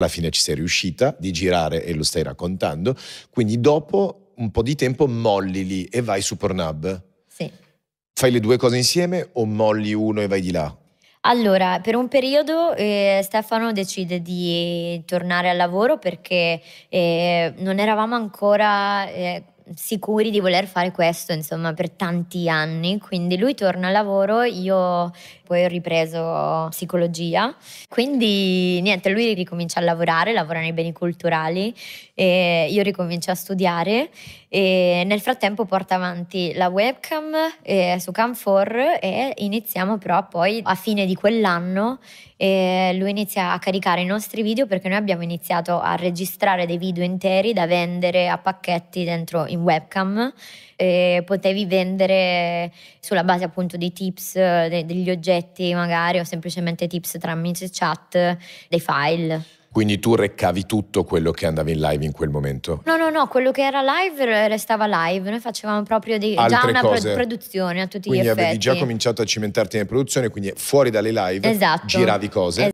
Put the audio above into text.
alla fine ci sei riuscita di girare e lo stai raccontando, quindi dopo un po' di tempo molli lì e vai su Pornhub. Sì. Fai le due cose insieme o molli uno e vai di là? Allora, per un periodo eh, Stefano decide di tornare al lavoro perché eh, non eravamo ancora... Eh, sicuri di voler fare questo, insomma, per tanti anni. Quindi lui torna al lavoro, io poi ho ripreso psicologia. Quindi niente, lui ricomincia a lavorare, lavora nei beni culturali e io ricomincio a studiare e nel frattempo porta avanti la webcam eh, su cam e iniziamo però poi a fine di quell'anno eh, lui inizia a caricare i nostri video perché noi abbiamo iniziato a registrare dei video interi da vendere a pacchetti dentro i in webcam, eh, potevi vendere sulla base appunto di tips eh, de- degli oggetti magari o semplicemente tips tramite chat dei file. Quindi tu reccavi tutto quello che andava in live in quel momento? No, no, no, quello che era live restava live, noi facevamo proprio dei, già una pro- produzione a tutti quindi gli effetti. Quindi avevi già cominciato a cimentarti nelle produzioni, quindi fuori dalle live esatto. giravi cose. Esatto.